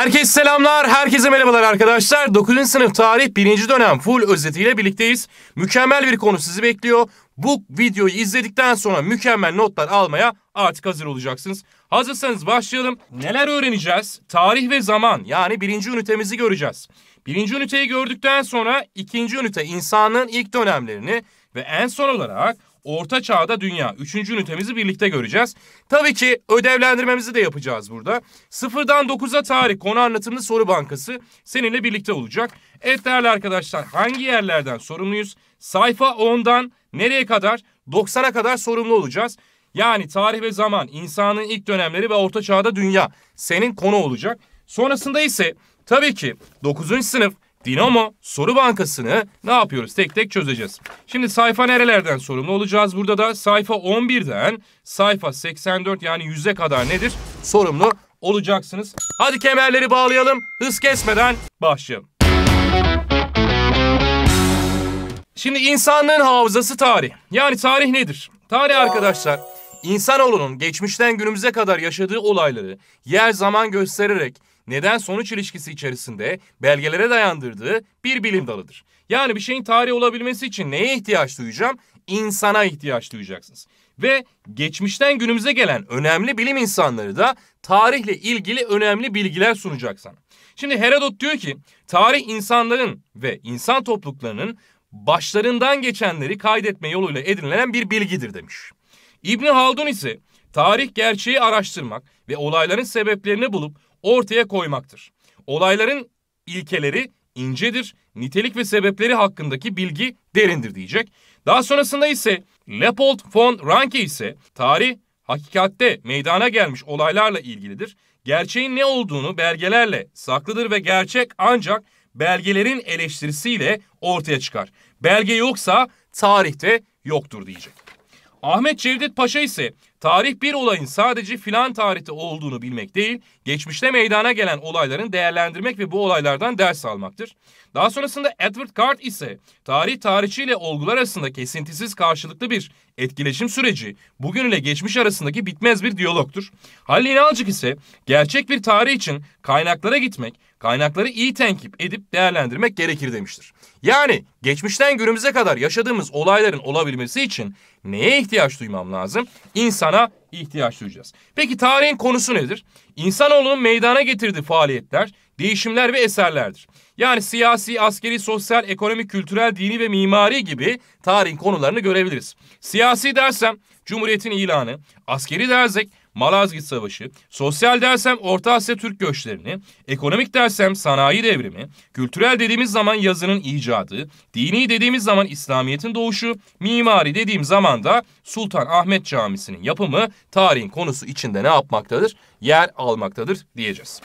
Herkes selamlar, herkese merhabalar arkadaşlar. 9. sınıf tarih 1. dönem full özetiyle birlikteyiz. Mükemmel bir konu sizi bekliyor. Bu videoyu izledikten sonra mükemmel notlar almaya artık hazır olacaksınız. Hazırsanız başlayalım. Neler öğreneceğiz? Tarih ve zaman yani birinci ünitemizi göreceğiz. Birinci üniteyi gördükten sonra ikinci ünite insanlığın ilk dönemlerini ve en son olarak Orta Çağ'da Dünya. Üçüncü ünitemizi birlikte göreceğiz. Tabii ki ödevlendirmemizi de yapacağız burada. Sıfırdan dokuza tarih konu anlatımlı soru bankası seninle birlikte olacak. Evet değerli arkadaşlar hangi yerlerden sorumluyuz? Sayfa 10'dan nereye kadar? 90'a kadar sorumlu olacağız. Yani tarih ve zaman, insanın ilk dönemleri ve orta çağda dünya senin konu olacak. Sonrasında ise tabii ki 9. sınıf Dinamo soru bankasını ne yapıyoruz? Tek tek çözeceğiz. Şimdi sayfa nerelerden sorumlu olacağız? Burada da sayfa 11'den sayfa 84 yani 100'e kadar nedir? Sorumlu olacaksınız. Hadi kemerleri bağlayalım. Hız kesmeden başlayalım. Şimdi insanlığın hafızası tarih. Yani tarih nedir? Tarih arkadaşlar insanoğlunun geçmişten günümüze kadar yaşadığı olayları yer zaman göstererek neden-sonuç ilişkisi içerisinde belgelere dayandırdığı bir bilim dalıdır. Yani bir şeyin tarih olabilmesi için neye ihtiyaç duyacağım? İnsana ihtiyaç duyacaksınız. Ve geçmişten günümüze gelen önemli bilim insanları da tarihle ilgili önemli bilgiler sunacak sana. Şimdi Herodot diyor ki tarih insanların ve insan topluluklarının başlarından geçenleri kaydetme yoluyla edinilen bir bilgidir demiş. İbni Haldun ise tarih gerçeği araştırmak ve olayların sebeplerini bulup ortaya koymaktır. Olayların ilkeleri incedir, nitelik ve sebepleri hakkındaki bilgi derindir diyecek. Daha sonrasında ise Leopold von Ranke ise tarih hakikatte meydana gelmiş olaylarla ilgilidir. Gerçeğin ne olduğunu belgelerle saklıdır ve gerçek ancak belgelerin eleştirisiyle ortaya çıkar. Belge yoksa tarihte yoktur diyecek. Ahmet Cevdet Paşa ise Tarih bir olayın sadece filan tarihte olduğunu bilmek değil, geçmişte meydana gelen olayların değerlendirmek ve bu olaylardan ders almaktır. Daha sonrasında Edward Card ise tarih tarihçi ile olgular arasında kesintisiz karşılıklı bir etkileşim süreci bugün ile geçmiş arasındaki bitmez bir diyalogtur. Halil İnalcık ise gerçek bir tarih için kaynaklara gitmek, kaynakları iyi tenkip edip değerlendirmek gerekir demiştir. Yani geçmişten günümüze kadar yaşadığımız olayların olabilmesi için neye ihtiyaç duymam lazım? İnsana ihtiyaç duyacağız. Peki tarihin konusu nedir? İnsanoğlunun meydana getirdiği faaliyetler değişimler ve eserlerdir. Yani siyasi, askeri, sosyal, ekonomik, kültürel, dini ve mimari gibi tarihin konularını görebiliriz. Siyasi dersem Cumhuriyet'in ilanı, askeri dersek Malazgirt Savaşı, sosyal dersem Orta Asya Türk göçlerini, ekonomik dersem sanayi devrimi, kültürel dediğimiz zaman yazının icadı, dini dediğimiz zaman İslamiyet'in doğuşu, mimari dediğim zaman da Sultan Ahmet Camisi'nin yapımı tarihin konusu içinde ne yapmaktadır? Yer almaktadır diyeceğiz.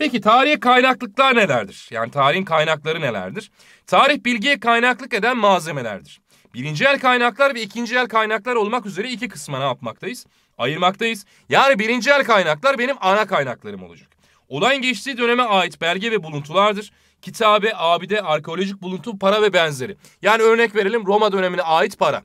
Peki tarihe kaynaklıklar nelerdir? Yani tarihin kaynakları nelerdir? Tarih bilgiye kaynaklık eden malzemelerdir. Birinci el kaynaklar ve ikinci el kaynaklar olmak üzere iki kısma ne yapmaktayız? Ayırmaktayız. Yani birinci el kaynaklar benim ana kaynaklarım olacak. Olayın geçtiği döneme ait belge ve buluntulardır. Kitabe, abide, arkeolojik buluntu, para ve benzeri. Yani örnek verelim Roma dönemine ait para.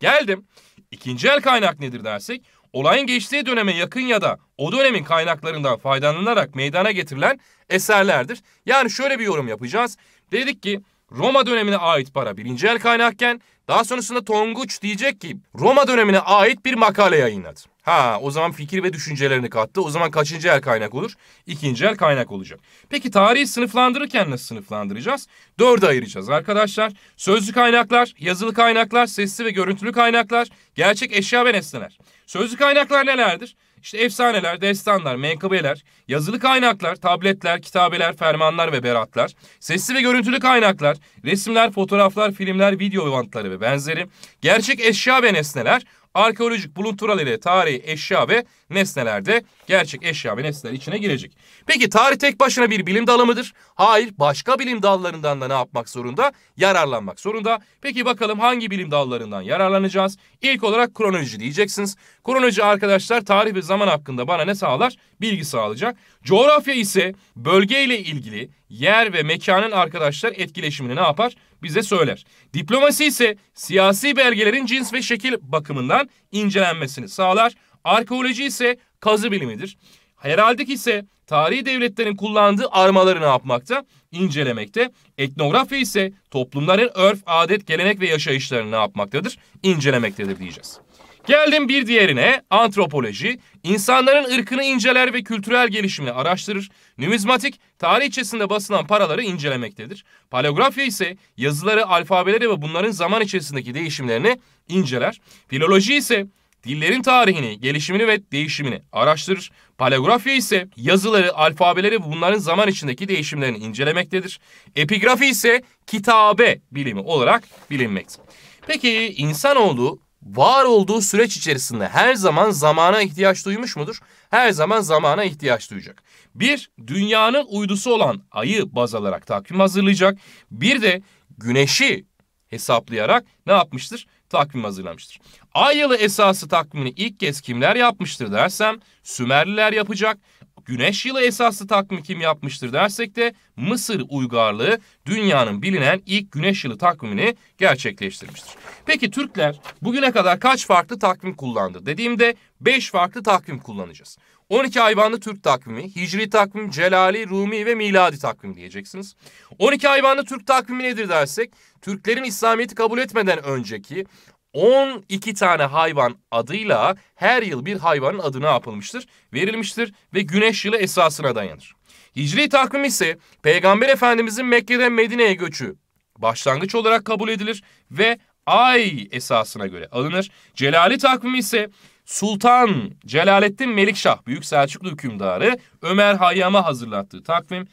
Geldim. İkinci el kaynak nedir dersek olayın geçtiği döneme yakın ya da o dönemin kaynaklarından faydalanarak meydana getirilen eserlerdir. Yani şöyle bir yorum yapacağız. Dedik ki Roma dönemine ait para birinci el kaynakken daha sonrasında Tonguç diyecek ki Roma dönemine ait bir makale yayınladı. Ha o zaman fikir ve düşüncelerini kattı. O zaman kaçıncı el kaynak olur? İkinci el kaynak olacak. Peki tarihi sınıflandırırken nasıl sınıflandıracağız? Dörde ayıracağız arkadaşlar. Sözlü kaynaklar, yazılı kaynaklar, sesli ve görüntülü kaynaklar, gerçek eşya ve nesneler. Sözlü kaynaklar nelerdir? İşte efsaneler, destanlar, menkıbeler, yazılı kaynaklar, tabletler, kitabeler, fermanlar ve beratlar, sesli ve görüntülü kaynaklar, resimler, fotoğraflar, filmler, video bantları ve benzeri, gerçek eşya ve nesneler, arkeolojik buluntular ile tarihi eşya ve nesneler de. Gerçek eşya ve nesneler içine girecek. Peki tarih tek başına bir bilim dalı mıdır? Hayır, başka bilim dallarından da ne yapmak zorunda? Yararlanmak zorunda. Peki bakalım hangi bilim dallarından yararlanacağız? İlk olarak kronoloji diyeceksiniz. Kronoloji arkadaşlar tarih ve zaman hakkında bana ne sağlar? Bilgi sağlayacak. Coğrafya ise bölgeyle ilgili yer ve mekanın arkadaşlar etkileşimini ne yapar? Bize söyler. Diplomasi ise siyasi belgelerin cins ve şekil bakımından incelenmesini sağlar. Arkeoloji ise kazı bilimidir. Heraldik ise tarihi devletlerin kullandığı armaları ne yapmakta? İncelemekte. Etnografya ise toplumların örf, adet, gelenek ve yaşayışlarını ne yapmaktadır? İncelemektedir diyeceğiz. Geldim bir diğerine antropoloji. insanların ırkını inceler ve kültürel gelişimini araştırır. Numizmatik içerisinde basılan paraları incelemektedir. Paleografya ise yazıları, alfabeleri ve bunların zaman içerisindeki değişimlerini inceler. Filoloji ise dillerin tarihini, gelişimini ve değişimini araştırır. Paleografya ise yazıları, alfabeleri ve bunların zaman içindeki değişimlerini incelemektedir. Epigrafi ise kitabe bilimi olarak bilinmektedir. Peki insanoğlu var olduğu süreç içerisinde her zaman zamana ihtiyaç duymuş mudur? Her zaman zamana ihtiyaç duyacak. Bir, dünyanın uydusu olan ayı baz alarak takvim hazırlayacak. Bir de güneşi hesaplayarak ne yapmıştır? takvim hazırlamıştır. Ay yılı esası takvimini ilk kez kimler yapmıştır dersem Sümerliler yapacak. Güneş yılı esaslı takvimi kim yapmıştır dersek de Mısır uygarlığı dünyanın bilinen ilk güneş yılı takvimini gerçekleştirmiştir. Peki Türkler bugüne kadar kaç farklı takvim kullandı dediğimde 5 farklı takvim kullanacağız. 12 hayvanlı Türk takvimi, Hicri takvim, Celali, Rumi ve Miladi takvim diyeceksiniz. 12 hayvanlı Türk takvimi nedir dersek, Türklerin İslamiyet'i kabul etmeden önceki 12 tane hayvan adıyla her yıl bir hayvanın adı ne yapılmıştır? Verilmiştir ve güneş yılı esasına dayanır. Hicri takvim ise Peygamber Efendimizin Mekke'den Medine'ye göçü başlangıç olarak kabul edilir ve ay esasına göre alınır. Celali takvimi ise Sultan Celaleddin Melikşah Büyük Selçuklu hükümdarı Ömer Hayyam'a hazırlattığı takvim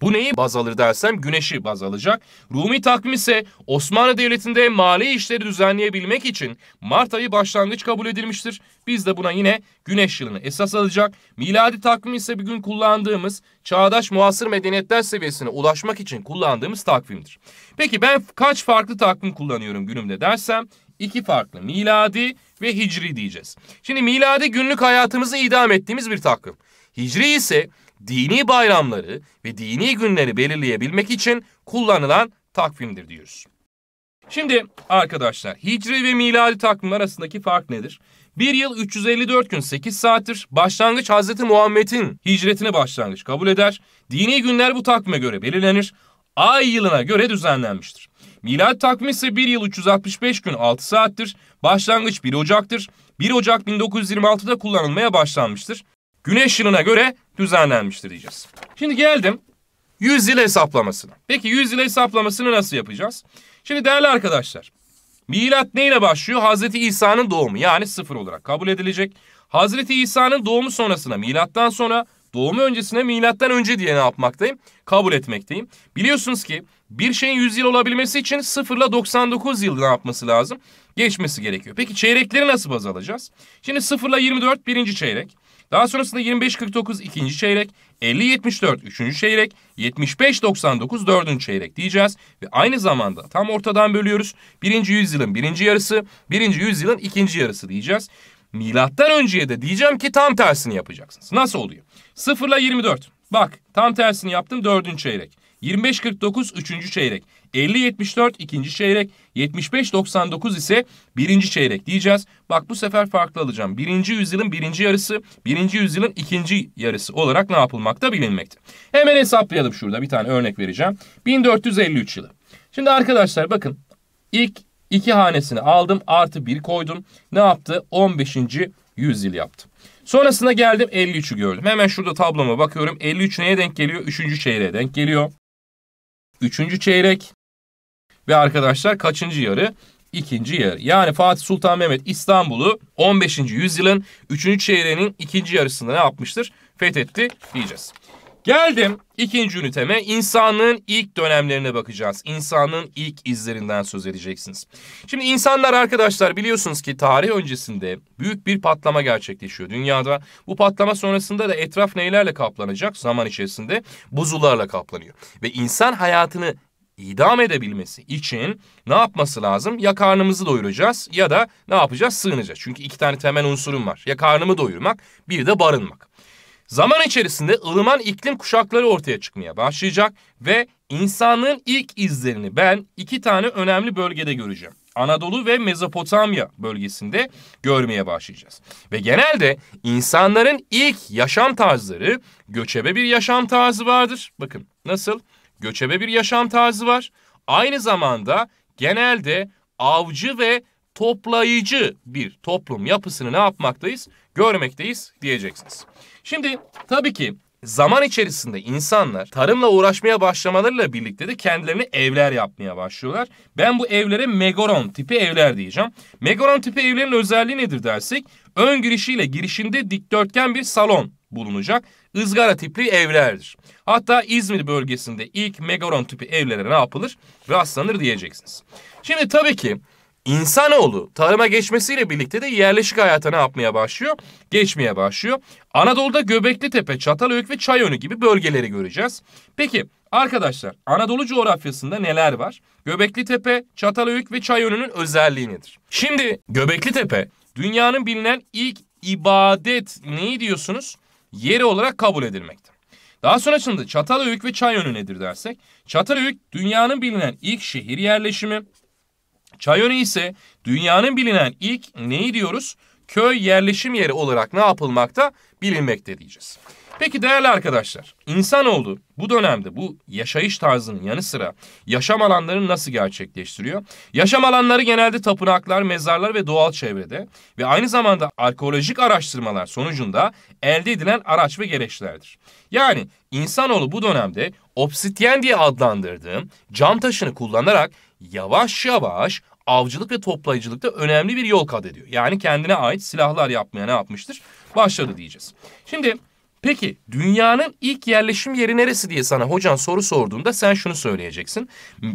bu neyi baz alır dersem güneşi baz alacak. Rumi takvim ise Osmanlı Devleti'nde mali işleri düzenleyebilmek için Mart ayı başlangıç kabul edilmiştir. Biz de buna yine güneş yılını esas alacak. Miladi takvim ise bir gün kullandığımız çağdaş muasır medeniyetler seviyesine ulaşmak için kullandığımız takvimdir. Peki ben kaç farklı takvim kullanıyorum günümde dersem iki farklı miladi ve hicri diyeceğiz. Şimdi miladi günlük hayatımızı idam ettiğimiz bir takvim. Hicri ise dini bayramları ve dini günleri belirleyebilmek için kullanılan takvimdir diyoruz. Şimdi arkadaşlar hicri ve miladi takvim arasındaki fark nedir? Bir yıl 354 gün 8 saattir. Başlangıç Hazreti Muhammed'in hicretine başlangıç kabul eder. Dini günler bu takvime göre belirlenir. Ay yılına göre düzenlenmiştir. Milat takvimi ise 1 yıl 365 gün 6 saattir. Başlangıç 1 Ocak'tır. 1 Ocak 1926'da kullanılmaya başlanmıştır. Güneş yılına göre düzenlenmiştir diyeceğiz. Şimdi geldim 100 yıl hesaplamasına. Peki 100 yıl hesaplamasını nasıl yapacağız? Şimdi değerli arkadaşlar Milat neyle başlıyor? Hazreti İsa'nın doğumu yani sıfır olarak kabul edilecek. Hazreti İsa'nın doğumu sonrasına milattan sonra doğumu öncesine milattan önce diye ne yapmaktayım? Kabul etmekteyim. Biliyorsunuz ki bir şeyin 100 yıl olabilmesi için 0 ile 99 yıl ne yapması lazım? Geçmesi gerekiyor. Peki çeyrekleri nasıl baz alacağız? Şimdi 0 ile 24 birinci çeyrek. Daha sonrasında 25-49 ikinci çeyrek, 50-74 üçüncü çeyrek, 75-99 dördüncü çeyrek diyeceğiz. Ve aynı zamanda tam ortadan bölüyoruz. Birinci yüzyılın birinci yarısı, birinci yüzyılın ikinci yarısı diyeceğiz. Milattan önceye de diyeceğim ki tam tersini yapacaksınız. Nasıl oluyor? 0 ile 24. Bak tam tersini yaptım dördüncü çeyrek. 25.49 üçüncü çeyrek, 50.74 ikinci çeyrek, 75.99 ise birinci çeyrek diyeceğiz. Bak bu sefer farklı alacağım. Birinci yüzyılın birinci yarısı, birinci yüzyılın ikinci yarısı olarak ne yapılmakta bilinmekte. Hemen hesaplayalım şurada bir tane örnek vereceğim. 1453 yılı. Şimdi arkadaşlar bakın ilk iki hanesini aldım artı bir koydum. Ne yaptı? 15. yüzyıl yaptı. Sonrasında geldim 53'ü gördüm. Hemen şurada tabloma bakıyorum. 53 neye denk geliyor? 3. çeyreğe denk geliyor. Üçüncü çeyrek ve arkadaşlar kaçıncı yarı? ikinci yarı. Yani Fatih Sultan Mehmet İstanbul'u 15. yüzyılın üçüncü çeyreğinin ikinci yarısında ne yapmıştır? Fethetti diyeceğiz. Geldim ikinci üniteme insanlığın ilk dönemlerine bakacağız. İnsanın ilk izlerinden söz edeceksiniz. Şimdi insanlar arkadaşlar biliyorsunuz ki tarih öncesinde büyük bir patlama gerçekleşiyor dünyada. Bu patlama sonrasında da etraf neylerle kaplanacak? Zaman içerisinde buzullarla kaplanıyor. Ve insan hayatını idam edebilmesi için ne yapması lazım? Ya karnımızı doyuracağız ya da ne yapacağız? Sığınacağız. Çünkü iki tane temel unsurum var. Ya karnımı doyurmak bir de barınmak. Zaman içerisinde ılıman iklim kuşakları ortaya çıkmaya başlayacak ve insanlığın ilk izlerini ben iki tane önemli bölgede göreceğim. Anadolu ve Mezopotamya bölgesinde görmeye başlayacağız. Ve genelde insanların ilk yaşam tarzları göçebe bir yaşam tarzı vardır. Bakın nasıl? Göçebe bir yaşam tarzı var. Aynı zamanda genelde avcı ve toplayıcı bir toplum yapısını ne yapmaktayız? Görmekteyiz diyeceksiniz. Şimdi tabii ki zaman içerisinde insanlar tarımla uğraşmaya başlamalarıyla birlikte de kendilerini evler yapmaya başlıyorlar. Ben bu evlere megaron tipi evler diyeceğim. Megaron tipi evlerin özelliği nedir dersek ön girişiyle girişinde dikdörtgen bir salon bulunacak ızgara tipli evlerdir. Hatta İzmir bölgesinde ilk megaron tipi evlere ne yapılır? Rastlanır diyeceksiniz. Şimdi tabii ki İnsanoğlu tarıma geçmesiyle birlikte de yerleşik hayata ne yapmaya başlıyor? Geçmeye başlıyor. Anadolu'da Göbekli Tepe, Çatalhöyük ve Çayönü gibi bölgeleri göreceğiz. Peki arkadaşlar Anadolu coğrafyasında neler var? Göbekli Tepe, Çatalhöyük ve Çayönü'nün özelliği nedir? Şimdi Göbekli Tepe dünyanın bilinen ilk ibadet neyi diyorsunuz? Yeri olarak kabul edilmekte. Daha sonrasında Çatalhöyük ve Çayönü nedir dersek? Çatalhöyük dünyanın bilinen ilk şehir yerleşimi, Çayönü ise dünyanın bilinen ilk neyi diyoruz? Köy yerleşim yeri olarak ne yapılmakta? Bilinmekte diyeceğiz. Peki değerli arkadaşlar, insanoğlu bu dönemde bu yaşayış tarzının yanı sıra yaşam alanlarını nasıl gerçekleştiriyor? Yaşam alanları genelde tapınaklar, mezarlar ve doğal çevrede ve aynı zamanda arkeolojik araştırmalar sonucunda elde edilen araç ve gereçlerdir. Yani insanoğlu bu dönemde obsidyen diye adlandırdığım cam taşını kullanarak yavaş yavaş avcılık ve toplayıcılıkta önemli bir yol kat ediyor. Yani kendine ait silahlar yapmaya ne yapmıştır? Başladı diyeceğiz. Şimdi peki dünyanın ilk yerleşim yeri neresi diye sana hocan soru sorduğunda sen şunu söyleyeceksin.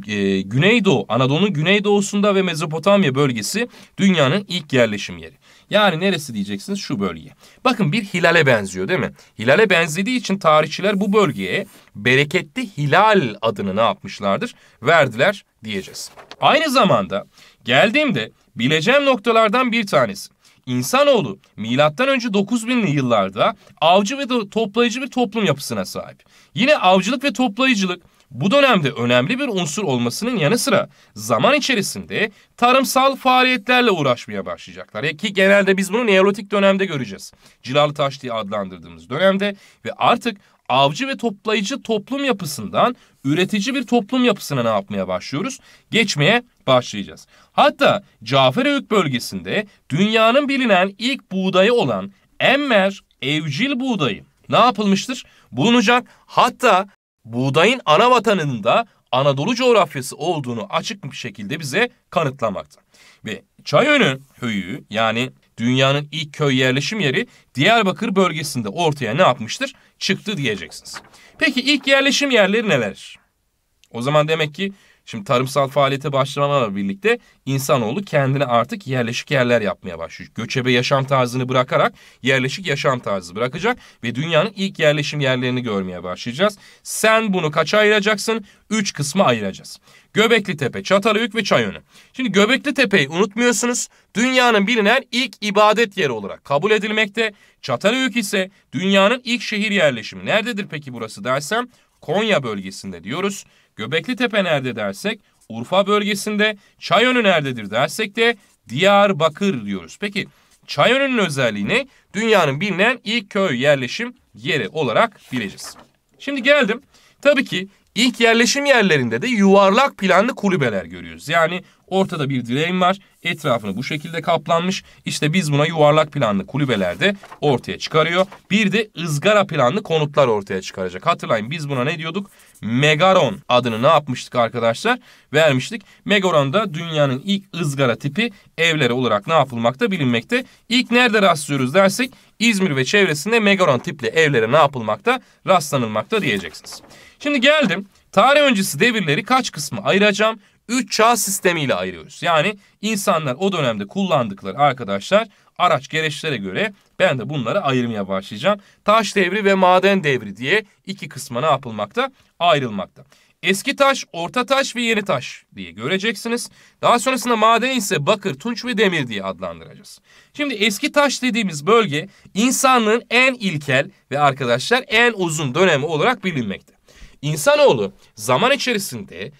Ee, Güneydoğu, Anadolu'nun güneydoğusunda ve Mezopotamya bölgesi dünyanın ilk yerleşim yeri. Yani neresi diyeceksiniz şu bölge. Bakın bir hilale benziyor değil mi? Hilale benzediği için tarihçiler bu bölgeye bereketli hilal adını ne yapmışlardır? Verdiler diyeceğiz. Aynı zamanda geldiğimde bileceğim noktalardan bir tanesi. İnsanoğlu milattan önce 9000'li yıllarda avcı ve toplayıcı bir toplum yapısına sahip. Yine avcılık ve toplayıcılık bu dönemde önemli bir unsur olmasının yanı sıra zaman içerisinde tarımsal faaliyetlerle uğraşmaya başlayacaklar. Ya e ki genelde biz bunu Neolitik dönemde göreceğiz. Cilalı taş diye adlandırdığımız dönemde ve artık avcı ve toplayıcı toplum yapısından üretici bir toplum yapısına ne yapmaya başlıyoruz? Geçmeye başlayacağız. Hatta Cafereyük bölgesinde dünyanın bilinen ilk buğdayı olan emmer evcil buğdayı ne yapılmıştır? Bulunacak. Hatta buğdayın ana vatanında Anadolu coğrafyası olduğunu açık bir şekilde bize kanıtlamakta. Ve Çayönü höyü yani dünyanın ilk köy yerleşim yeri Diyarbakır bölgesinde ortaya ne yapmıştır? Çıktı diyeceksiniz. Peki ilk yerleşim yerleri neler? O zaman demek ki Şimdi tarımsal faaliyete başlamamla birlikte insanoğlu kendine artık yerleşik yerler yapmaya başlıyor. Göçebe yaşam tarzını bırakarak yerleşik yaşam tarzı bırakacak ve dünyanın ilk yerleşim yerlerini görmeye başlayacağız. Sen bunu kaça ayıracaksın? Üç kısma ayıracağız. Göbekli Tepe, Çatalhöyük ve Çayönü. Şimdi Göbekli Tepe'yi unutmuyorsunuz. Dünyanın bilinen ilk ibadet yeri olarak kabul edilmekte. Çatalhöyük ise dünyanın ilk şehir yerleşimi. Nerededir peki burası dersem? Konya bölgesinde diyoruz. Göbekli Tepe nerede dersek Urfa bölgesinde, Çayönü nerededir dersek de Diyarbakır diyoruz. Peki Çayönü'nün özelliğini dünyanın bilinen ilk köy yerleşim yeri olarak bileceğiz. Şimdi geldim. Tabii ki ilk yerleşim yerlerinde de yuvarlak planlı kulübeler görüyoruz. Yani ortada bir direğim var. Etrafını bu şekilde kaplanmış. İşte biz buna yuvarlak planlı kulübeler de ortaya çıkarıyor. Bir de ızgara planlı konutlar ortaya çıkaracak. Hatırlayın biz buna ne diyorduk? Megaron adını ne yapmıştık arkadaşlar? Vermiştik. Megaron da dünyanın ilk ızgara tipi evleri olarak ne yapılmakta bilinmekte. İlk nerede rastlıyoruz dersek İzmir ve çevresinde megaron tipli evlere ne yapılmakta? Rastlanılmakta diyeceksiniz. Şimdi geldim. Tarih öncesi devirleri kaç kısmı ayıracağım? üç çağ sistemiyle ayırıyoruz. Yani insanlar o dönemde kullandıkları arkadaşlar araç gereçlere göre ben de bunları ayırmaya başlayacağım. Taş devri ve maden devri diye iki kısma ne yapılmakta? Ayrılmakta. Eski taş, orta taş ve yeni taş diye göreceksiniz. Daha sonrasında maden ise bakır, tunç ve demir diye adlandıracağız. Şimdi eski taş dediğimiz bölge insanlığın en ilkel ve arkadaşlar en uzun dönemi olarak bilinmekte. İnsanoğlu zaman içerisinde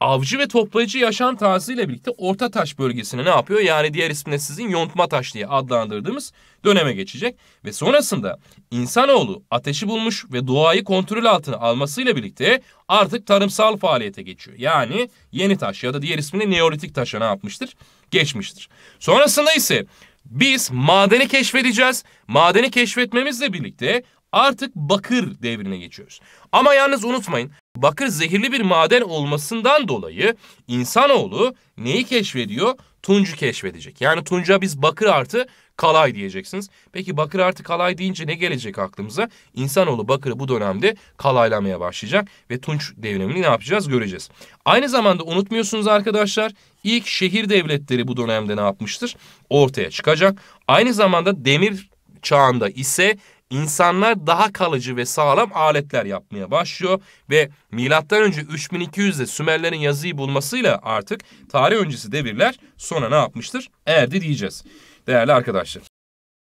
avcı ve toplayıcı yaşam tarzı ile birlikte Orta Taş bölgesine ne yapıyor? Yani diğer isminde sizin yontma taş diye adlandırdığımız döneme geçecek. Ve sonrasında insanoğlu ateşi bulmuş ve doğayı kontrol altına almasıyla birlikte artık tarımsal faaliyete geçiyor. Yani yeni taş ya da diğer isminde Neolitik taşa ne yapmıştır? Geçmiştir. Sonrasında ise biz madeni keşfedeceğiz. Madeni keşfetmemizle birlikte Artık bakır devrine geçiyoruz. Ama yalnız unutmayın bakır zehirli bir maden olmasından dolayı insanoğlu neyi keşfediyor? Tuncu keşfedecek. Yani tunca biz bakır artı kalay diyeceksiniz. Peki bakır artı kalay deyince ne gelecek aklımıza? İnsanoğlu bakırı bu dönemde kalaylamaya başlayacak ve tunç devrimini ne yapacağız göreceğiz. Aynı zamanda unutmuyorsunuz arkadaşlar ilk şehir devletleri bu dönemde ne yapmıştır? Ortaya çıkacak. Aynı zamanda demir çağında ise İnsanlar daha kalıcı ve sağlam aletler yapmaya başlıyor ve milattan önce 3200'de Sümerlerin yazıyı bulmasıyla artık tarih öncesi devirler sonra ne yapmıştır? Erdi diyeceğiz değerli arkadaşlar.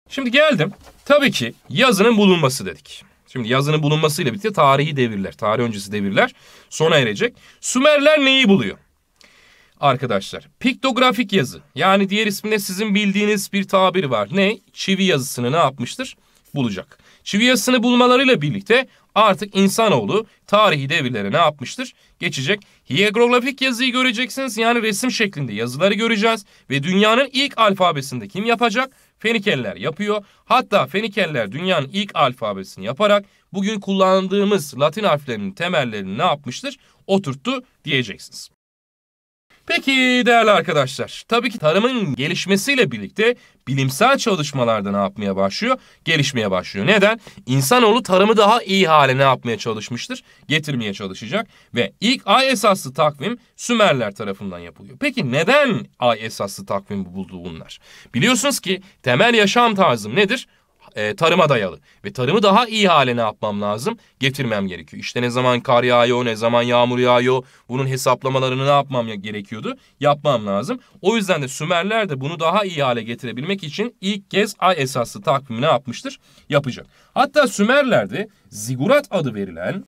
Şimdi geldim. Tabii ki yazının bulunması dedik. Şimdi yazının bulunmasıyla birlikte tarihi devirler, tarih öncesi devirler sona erecek. Sümerler neyi buluyor? Arkadaşlar piktografik yazı yani diğer isminde sizin bildiğiniz bir tabir var. Ne? Çivi yazısını ne yapmıştır? bulacak. Çivi yasını bulmalarıyla birlikte artık insanoğlu tarihi devirlere ne yapmıştır? Geçecek. Hiegrografik yazıyı göreceksiniz yani resim şeklinde yazıları göreceğiz ve dünyanın ilk alfabesinde kim yapacak? Fenikeller yapıyor. Hatta Fenikeller dünyanın ilk alfabesini yaparak bugün kullandığımız Latin harflerinin temellerini ne yapmıştır? Oturttu diyeceksiniz. Peki değerli arkadaşlar, tabii ki tarımın gelişmesiyle birlikte bilimsel çalışmalarda ne yapmaya başlıyor? Gelişmeye başlıyor. Neden? İnsanoğlu tarımı daha iyi hale ne yapmaya çalışmıştır? Getirmeye çalışacak ve ilk ay esaslı takvim Sümerler tarafından yapılıyor. Peki neden ay esaslı takvim buldu bunlar? Biliyorsunuz ki temel yaşam tarzım nedir? e, tarıma dayalı. Ve tarımı daha iyi hale ne yapmam lazım? Getirmem gerekiyor. İşte ne zaman kar yağıyor, ne zaman yağmur yağıyor. Bunun hesaplamalarını ne yapmam gerekiyordu? Yapmam lazım. O yüzden de Sümerler de bunu daha iyi hale getirebilmek için ilk kez ay esaslı takvimi ne yapmıştır? Yapacak. Hatta Sümerler'de zigurat adı verilen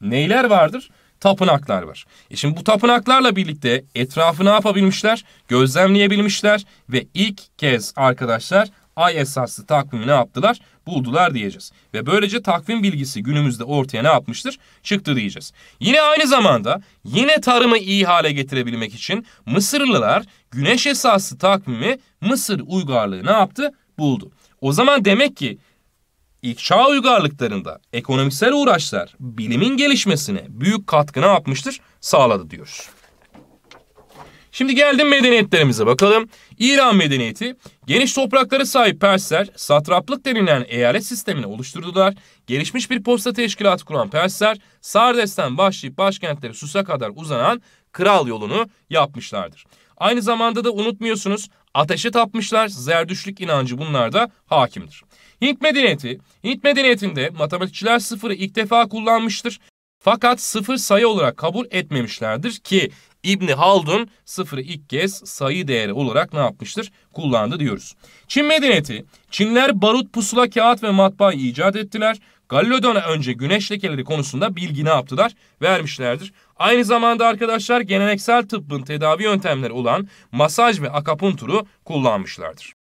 neyler vardır? tapınaklar var. E şimdi bu tapınaklarla birlikte etrafı ne yapabilmişler? Gözlemleyebilmişler ve ilk kez arkadaşlar ay esaslı takvimi ne yaptılar? Buldular diyeceğiz. Ve böylece takvim bilgisi günümüzde ortaya ne yapmıştır? Çıktı diyeceğiz. Yine aynı zamanda yine tarımı iyi hale getirebilmek için Mısırlılar güneş esaslı takvimi Mısır uygarlığı ne yaptı? Buldu. O zaman demek ki ilk çağ uygarlıklarında ekonomiksel uğraşlar bilimin gelişmesine büyük katkı ne yapmıştır? Sağladı diyor. Şimdi geldim medeniyetlerimize bakalım. İran medeniyeti geniş topraklara sahip Persler satraplık denilen eyalet sistemini oluşturdular. Gelişmiş bir posta teşkilatı kuran Persler Sardes'ten başlayıp başkentleri Sus'a kadar uzanan kral yolunu yapmışlardır. Aynı zamanda da unutmuyorsunuz ateşe tapmışlar. Zerdüşlük inancı bunlarda hakimdir. Hint medeniyeti, Hint medeniyetinde matematikçiler sıfırı ilk defa kullanmıştır. Fakat sıfır sayı olarak kabul etmemişlerdir ki İbni Haldun sıfırı ilk kez sayı değeri olarak ne yapmıştır? Kullandı diyoruz. Çin medeniyeti, Çinler barut, pusula, kağıt ve matbaa icat ettiler. Gallodon'a önce güneş lekeleri konusunda bilgi ne yaptılar? Vermişlerdir. Aynı zamanda arkadaşlar geleneksel tıbbın tedavi yöntemleri olan masaj ve akapunturu kullanmışlardır.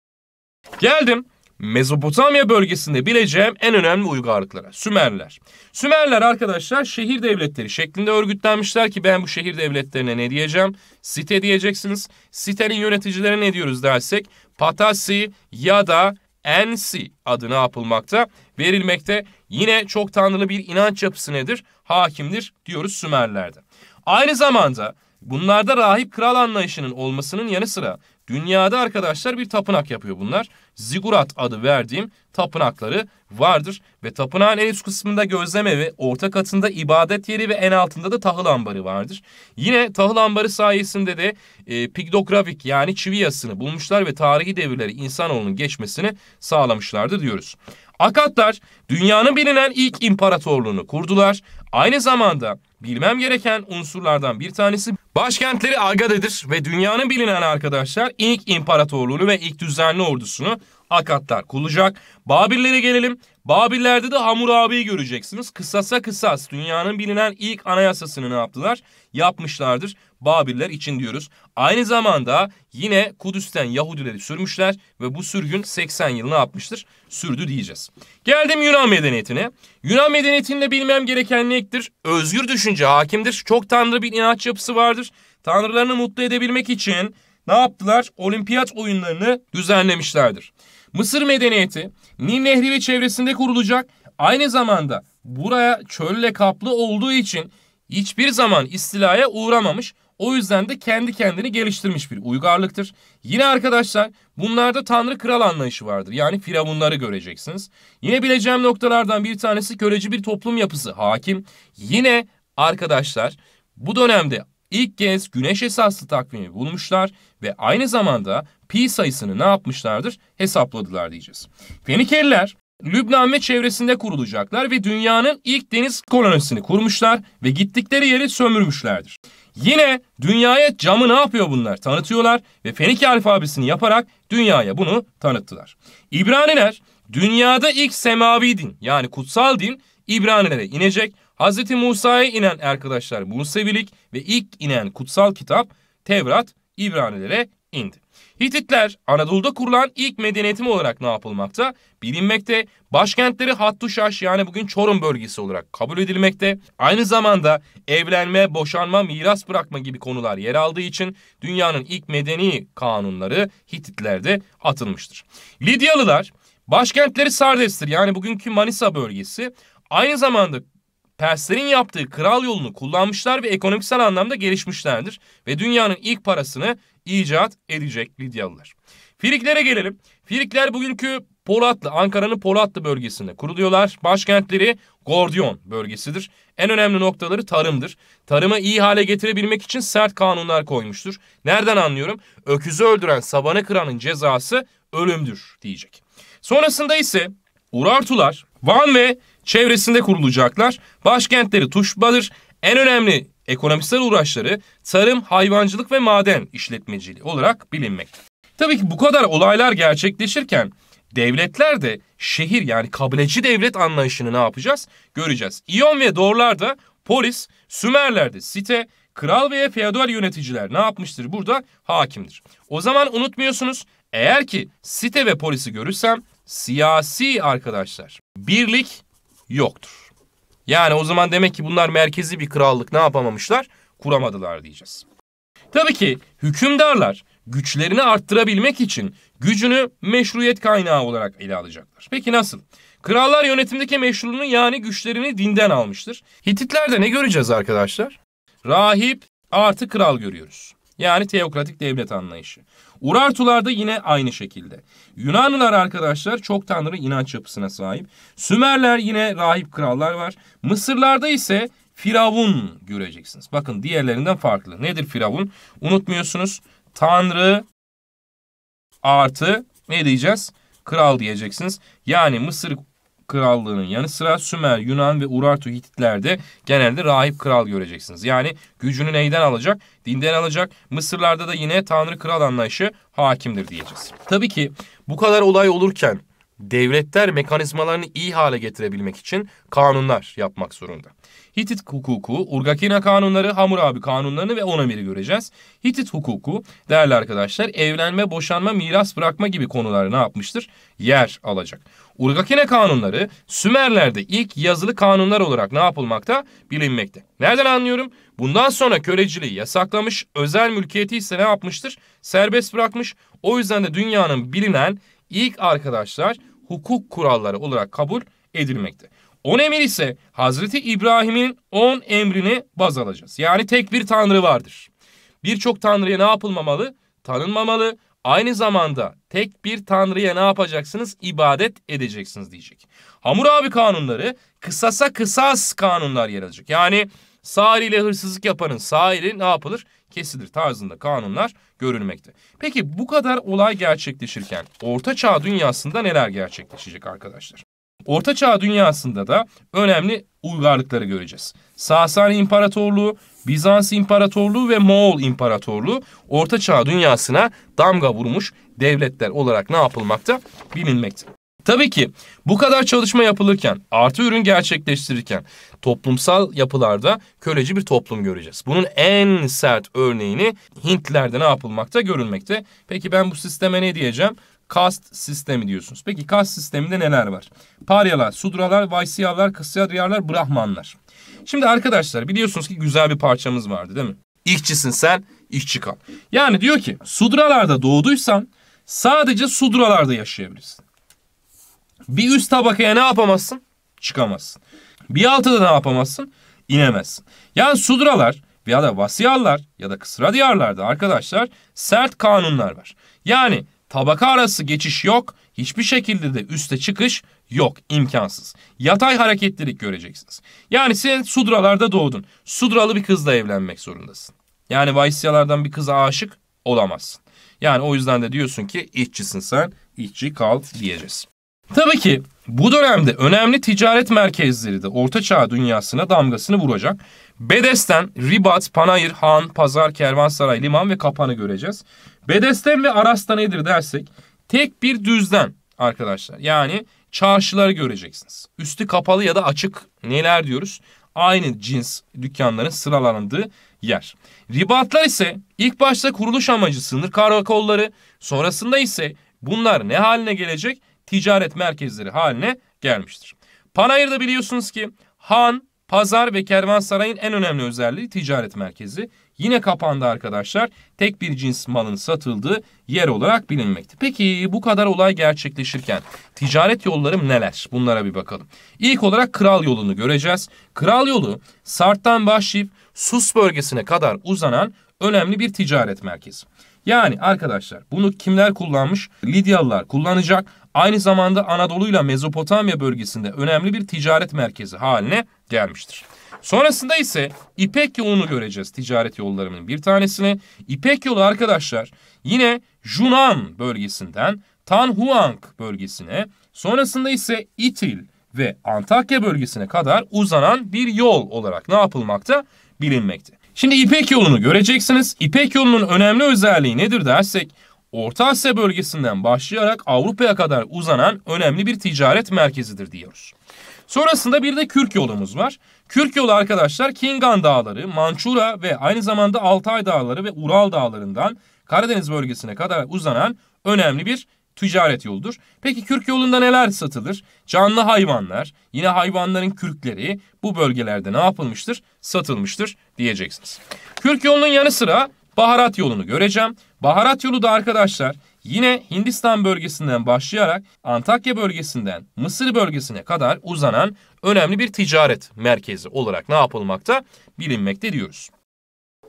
Geldim Mezopotamya bölgesinde bileceğim en önemli uygarlıklara. Sümerler. Sümerler arkadaşlar şehir devletleri şeklinde örgütlenmişler ki ben bu şehir devletlerine ne diyeceğim? Site diyeceksiniz. Sitenin yöneticilerine ne diyoruz dersek? Patasi ya da Ensi adına yapılmakta, verilmekte. Yine çok tanrılı bir inanç yapısı nedir? Hakimdir diyoruz Sümerlerde. Aynı zamanda bunlarda rahip kral anlayışının olmasının yanı sıra Dünyada arkadaşlar bir tapınak yapıyor bunlar. Zigurat adı verdiğim tapınakları vardır. Ve tapınağın en üst kısmında gözlem evi, orta katında ibadet yeri ve en altında da tahıl ambarı vardır. Yine tahıl ambarı sayesinde de e, pigdografik yani çivi yasını bulmuşlar ve tarihi devirleri insanoğlunun geçmesini sağlamışlardı diyoruz. Akatlar dünyanın bilinen ilk imparatorluğunu kurdular. Aynı zamanda bilmem gereken unsurlardan bir tanesi başkentleri Agade'dir ve dünyanın bilinen arkadaşlar ilk imparatorluğunu ve ilk düzenli ordusunu Akatlar kuracak. Babillere gelelim. Babillerde de Hammurabi'yi göreceksiniz. Kısasa kısas dünyanın bilinen ilk anayasasını ne yaptılar? Yapmışlardır. Babiller için diyoruz. Aynı zamanda yine Kudüs'ten Yahudileri sürmüşler ve bu sürgün 80 yılını yapmıştır. Sürdü diyeceğiz. Geldim Yunan medeniyetine. Yunan medeniyetinde bilmem gereken nektir? Özgür düşünce hakimdir. Çok tanrı bir inanç yapısı vardır. Tanrılarını mutlu edebilmek için ne yaptılar? Olimpiyat oyunlarını düzenlemişlerdir. Mısır medeniyeti Nil Nehri ve çevresinde kurulacak. Aynı zamanda buraya çölle kaplı olduğu için hiçbir zaman istilaya uğramamış. O yüzden de kendi kendini geliştirmiş bir uygarlıktır. Yine arkadaşlar bunlarda tanrı kral anlayışı vardır. Yani firavunları göreceksiniz. Yine bileceğim noktalardan bir tanesi köleci bir toplum yapısı hakim. Yine arkadaşlar bu dönemde ilk kez güneş esaslı takvimi bulmuşlar ve aynı zamanda pi sayısını ne yapmışlardır hesapladılar diyeceğiz. Fenikeliler Lübnan ve çevresinde kurulacaklar ve dünyanın ilk deniz kolonisini kurmuşlar ve gittikleri yeri sömürmüşlerdir. Yine dünyaya camı ne yapıyor bunlar? Tanıtıyorlar ve Fenike alfabesini yaparak dünyaya bunu tanıttılar. İbraniler dünyada ilk semavi din yani kutsal din İbranilere inecek. Hz. Musa'ya inen arkadaşlar Musevilik ve ilk inen kutsal kitap Tevrat İbranilere indi. Hititler Anadolu'da kurulan ilk medeniyetim olarak ne yapılmakta? Bilinmekte. Başkentleri Hattuşaş yani bugün Çorum bölgesi olarak kabul edilmekte. Aynı zamanda evlenme, boşanma, miras bırakma gibi konular yer aldığı için dünyanın ilk medeni kanunları Hititler'de atılmıştır. Lidyalılar başkentleri Sardes'tir yani bugünkü Manisa bölgesi. Aynı zamanda Perslerin yaptığı kral yolunu kullanmışlar ve ekonomiksel anlamda gelişmişlerdir ve dünyanın ilk parasını icat edecek Lidyalılar. Firiklere gelelim. Firikler bugünkü Polatlı, Ankara'nın Polatlı bölgesinde kuruluyorlar. Başkentleri Gordion bölgesidir. En önemli noktaları tarımdır. Tarımı iyi hale getirebilmek için sert kanunlar koymuştur. Nereden anlıyorum? Öküzü öldüren, sabanı kıranın cezası ölümdür diyecek. Sonrasında ise Urartular Van ve çevresinde kurulacaklar. Başkentleri Tuşba'dır. En önemli ekonomisel uğraşları tarım, hayvancılık ve maden işletmeciliği olarak bilinmekte. Tabii ki bu kadar olaylar gerçekleşirken devletler de şehir yani kabileci devlet anlayışını ne yapacağız göreceğiz. İyon ve Dorlar'da polis, Sümerler'de site, kral veya feodal yöneticiler ne yapmıştır burada? Hakimdir. O zaman unutmuyorsunuz eğer ki site ve polisi görürsem siyasi arkadaşlar birlik yoktur. Yani o zaman demek ki bunlar merkezi bir krallık ne yapamamışlar? Kuramadılar diyeceğiz. Tabii ki hükümdarlar güçlerini arttırabilmek için gücünü meşruiyet kaynağı olarak ele alacaklar. Peki nasıl? Krallar yönetimdeki meşruluğunu yani güçlerini dinden almıştır. Hititlerde ne göreceğiz arkadaşlar? Rahip artı kral görüyoruz. Yani teokratik devlet anlayışı. Urartular da yine aynı şekilde. Yunanlılar arkadaşlar çok tanrı inanç yapısına sahip. Sümerler yine rahip krallar var. Mısırlarda ise Firavun göreceksiniz. Bakın diğerlerinden farklı. Nedir Firavun? Unutmuyorsunuz. Tanrı artı ne diyeceğiz? Kral diyeceksiniz. Yani Mısır krallığının yanı sıra Sümer, Yunan ve Urartu Hititlerde genelde rahip kral göreceksiniz. Yani gücünü neyden alacak? Dinden alacak. Mısırlarda da yine tanrı kral anlayışı hakimdir diyeceğiz. Tabii ki bu kadar olay olurken devletler mekanizmalarını iyi hale getirebilmek için kanunlar yapmak zorunda. Hitit hukuku, Urgakina kanunları, Hamurabi kanunlarını ve on göreceğiz. Hitit hukuku değerli arkadaşlar evlenme, boşanma, miras bırakma gibi konuları ne yapmıştır? Yer alacak. Urgakine kanunları Sümerler'de ilk yazılı kanunlar olarak ne yapılmakta? Bilinmekte. Nereden anlıyorum? Bundan sonra köleciliği yasaklamış, özel mülkiyeti ise ne yapmıştır? Serbest bırakmış. O yüzden de dünyanın bilinen ilk arkadaşlar hukuk kuralları olarak kabul edilmekte. 10 emir ise Hazreti İbrahim'in 10 emrini baz alacağız. Yani tek bir tanrı vardır. Birçok tanrıya ne yapılmamalı? Tanınmamalı. Aynı zamanda tek bir tanrıya ne yapacaksınız? İbadet edeceksiniz diyecek. Hamurabi kanunları kısasa kısas kanunlar yer alacak. Yani sağır hırsızlık yapanın sağ ne yapılır? Kesilir tarzında kanunlar görülmekte. Peki bu kadar olay gerçekleşirken Orta Çağ dünyasında neler gerçekleşecek arkadaşlar? Orta Çağ dünyasında da önemli uygarlıkları göreceğiz. Sasani İmparatorluğu, Bizans İmparatorluğu ve Moğol İmparatorluğu Orta Çağ dünyasına damga vurmuş devletler olarak ne yapılmakta bilinmekte. Tabii ki bu kadar çalışma yapılırken, artı ürün gerçekleştirirken toplumsal yapılarda köleci bir toplum göreceğiz. Bunun en sert örneğini Hintlerde ne yapılmakta görülmekte. Peki ben bu sisteme ne diyeceğim? kast sistemi diyorsunuz. Peki kast sisteminde neler var? Paryalar, Sudralar, Vaysiyalar, Kısyadriyarlar, Brahmanlar. Şimdi arkadaşlar biliyorsunuz ki güzel bir parçamız vardı değil mi? İşçisin sen, işçi kal. Yani diyor ki Sudralarda doğduysan sadece Sudralarda yaşayabilirsin. Bir üst tabakaya ne yapamazsın? Çıkamazsın. Bir da ne yapamazsın? İnemezsin. Yani Sudralar ya da Vasiyallar ya da Kısra diyarlarda arkadaşlar sert kanunlar var. Yani Tabaka arası geçiş yok. Hiçbir şekilde de üste çıkış yok. imkansız. Yatay hareketlilik göreceksiniz. Yani sen sudralarda doğdun. Sudralı bir kızla evlenmek zorundasın. Yani vaisyalardan bir kıza aşık olamazsın. Yani o yüzden de diyorsun ki işçisin sen, işçi kal diyeceğiz. Tabii ki bu dönemde önemli ticaret merkezleri de Orta Çağ dünyasına damgasını vuracak. Bedesten, Ribat, Panayır, Han, Pazar, Kervansaray, Liman ve Kapan'ı göreceğiz. Bedesten ve Aras'ta nedir dersek tek bir düzden arkadaşlar. Yani çarşıları göreceksiniz. Üstü kapalı ya da açık neler diyoruz? Aynı cins dükkanların sıralandığı yer. Ribatlar ise ilk başta kuruluş amacı sınır karakolları, sonrasında ise bunlar ne haline gelecek? ticaret merkezleri haline gelmiştir. Panayır'da biliyorsunuz ki han, pazar ve kervansarayın en önemli özelliği ticaret merkezi. Yine kapandı arkadaşlar. Tek bir cins malın satıldığı yer olarak bilinmekte. Peki bu kadar olay gerçekleşirken ticaret yolları neler? Bunlara bir bakalım. İlk olarak kral yolunu göreceğiz. Kral yolu Sart'tan başlayıp Sus bölgesine kadar uzanan önemli bir ticaret merkezi. Yani arkadaşlar bunu kimler kullanmış? Lidyalılar kullanacak. Aynı zamanda Anadolu ile Mezopotamya bölgesinde önemli bir ticaret merkezi haline gelmiştir. Sonrasında ise İpek yolunu göreceğiz ticaret yollarının bir tanesini. İpek yolu arkadaşlar yine Junan bölgesinden Tanhuang bölgesine sonrasında ise İtil ve Antakya bölgesine kadar uzanan bir yol olarak ne yapılmakta bilinmekte. Şimdi İpek yolunu göreceksiniz. İpek yolunun önemli özelliği nedir dersek Orta Asya bölgesinden başlayarak Avrupa'ya kadar uzanan önemli bir ticaret merkezidir diyoruz. Sonrasında bir de Kürk yolumuz var. Kürk yolu arkadaşlar Kingan Dağları, Mançura ve aynı zamanda Altay Dağları ve Ural Dağları'ndan Karadeniz bölgesine kadar uzanan önemli bir ticaret yoludur. Peki kürk yolunda neler satılır? Canlı hayvanlar, yine hayvanların kürkleri bu bölgelerde ne yapılmıştır? Satılmıştır diyeceksiniz. Kürk yolunun yanı sıra baharat yolunu göreceğim. Baharat yolu da arkadaşlar yine Hindistan bölgesinden başlayarak Antakya bölgesinden Mısır bölgesine kadar uzanan önemli bir ticaret merkezi olarak ne yapılmakta bilinmekte diyoruz.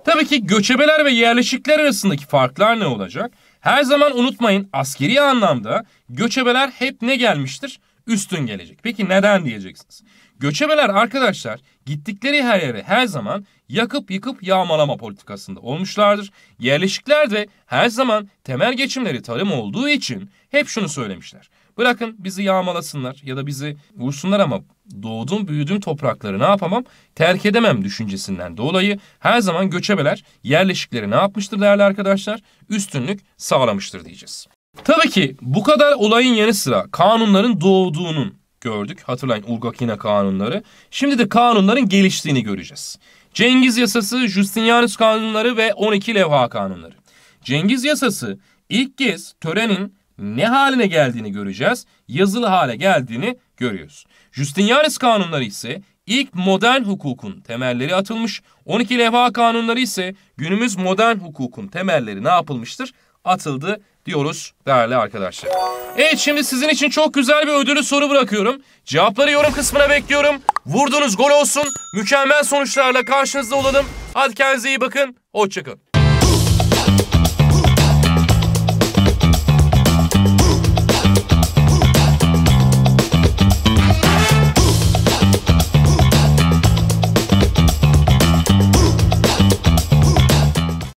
Tabii ki göçebeler ve yerleşikler arasındaki farklar ne olacak? Her zaman unutmayın askeri anlamda göçebeler hep ne gelmiştir? Üstün gelecek. Peki neden diyeceksiniz? Göçebeler arkadaşlar gittikleri her yere her zaman yakıp yıkıp yağmalama politikasında olmuşlardır. Yerleşikler de her zaman temel geçimleri tarım olduğu için hep şunu söylemişler. Bırakın bizi yağmalasınlar ya da bizi vursunlar ama doğdum büyüdüğüm toprakları ne yapamam terk edemem düşüncesinden dolayı her zaman göçebeler yerleşikleri ne yapmıştır değerli arkadaşlar? Üstünlük sağlamıştır diyeceğiz. Tabii ki bu kadar olayın yanı sıra kanunların doğduğunun gördük. Hatırlayın Urgakina kanunları. Şimdi de kanunların geliştiğini göreceğiz. Cengiz Yasası, Justinianus kanunları ve 12 levha kanunları. Cengiz Yasası ilk kez törenin ne haline geldiğini göreceğiz. Yazılı hale geldiğini görüyoruz. Justinianis kanunları ise ilk modern hukukun temelleri atılmış. 12 levha kanunları ise günümüz modern hukukun temelleri ne yapılmıştır? Atıldı diyoruz değerli arkadaşlar. Evet şimdi sizin için çok güzel bir ödülü soru bırakıyorum. Cevapları yorum kısmına bekliyorum. Vurdunuz gol olsun. Mükemmel sonuçlarla karşınızda olalım. Hadi kendinize iyi bakın. Hoşçakalın.